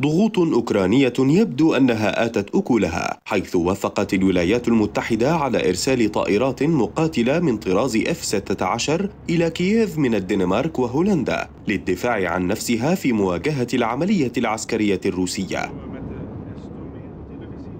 ضغوط أوكرانية يبدو أنها آتت أكلها حيث وافقت الولايات المتحدة على إرسال طائرات مقاتلة من طراز F-16 إلى كييف من الدنمارك وهولندا للدفاع عن نفسها في مواجهة العملية العسكرية الروسية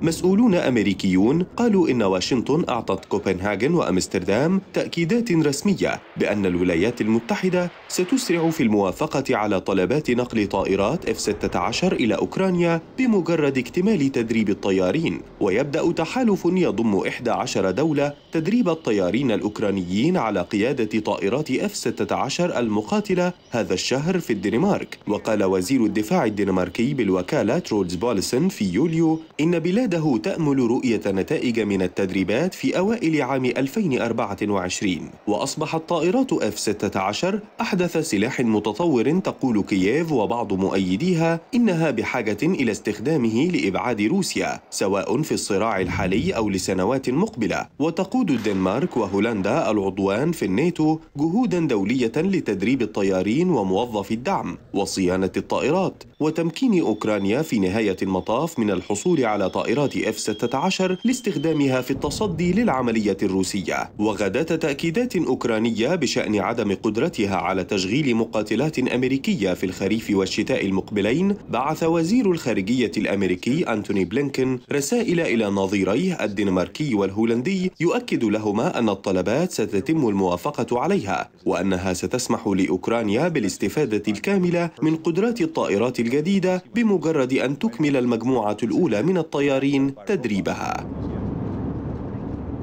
مسؤولون أمريكيون قالوا إن واشنطن أعطت كوبنهاجن وأمستردام تأكيدات رسمية بأن الولايات المتحدة ستسرع في الموافقة على طلبات نقل طائرات F-16 إلى أوكرانيا بمجرد اكتمال تدريب الطيارين ويبدأ تحالف يضم 11 دولة تدريب الطيارين الأوكرانيين على قيادة طائرات F-16 المقاتلة هذا الشهر في الدنمارك وقال وزير الدفاع الدنماركي بالوكالة رولز بولسن في يوليو إن بلاد ولاده تأمل رؤية نتائج من التدريبات في أوائل عام 2024 وأصبحت طائرات F-16 أحدث سلاح متطور تقول كييف وبعض مؤيديها إنها بحاجة إلى استخدامه لإبعاد روسيا سواء في الصراع الحالي أو لسنوات مقبلة وتقود الدنمارك وهولندا العضوان في الناتو جهودا دولية لتدريب الطيارين وموظفي الدعم وصيانة الطائرات وتمكين أوكرانيا في نهاية المطاف من الحصول على طائرات طائرات F-16 لاستخدامها في التصدي للعملية الروسية وغداة تأكيدات أوكرانية بشأن عدم قدرتها على تشغيل مقاتلات أمريكية في الخريف والشتاء المقبلين بعث وزير الخارجية الأمريكي أنتوني بلينكن رسائل إلى نظيريه الدنماركي والهولندي يؤكد لهما أن الطلبات ستتم الموافقة عليها وأنها ستسمح لأوكرانيا بالاستفادة الكاملة من قدرات الطائرات الجديدة بمجرد أن تكمل المجموعة الأولى من الطيارين الآخرين تدريبها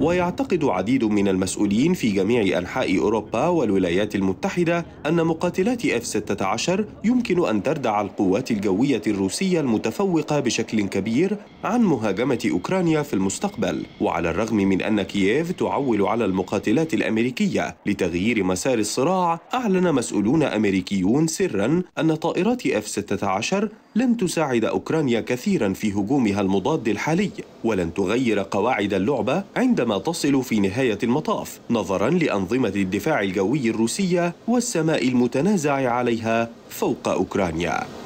ويعتقد عديد من المسؤولين في جميع أنحاء أوروبا والولايات المتحدة أن مقاتلات F-16 يمكن أن تردع القوات الجوية الروسية المتفوقة بشكل كبير عن مهاجمة أوكرانيا في المستقبل وعلى الرغم من أن كييف تعول على المقاتلات الأمريكية لتغيير مسار الصراع أعلن مسؤولون أمريكيون سرا أن طائرات F-16 لن تساعد أوكرانيا كثيرا في هجومها المضاد الحالي ولن تغير قواعد اللعبة عندما تصل في نهاية المطاف نظراً لأنظمة الدفاع الجوي الروسية والسماء المتنازع عليها فوق أوكرانيا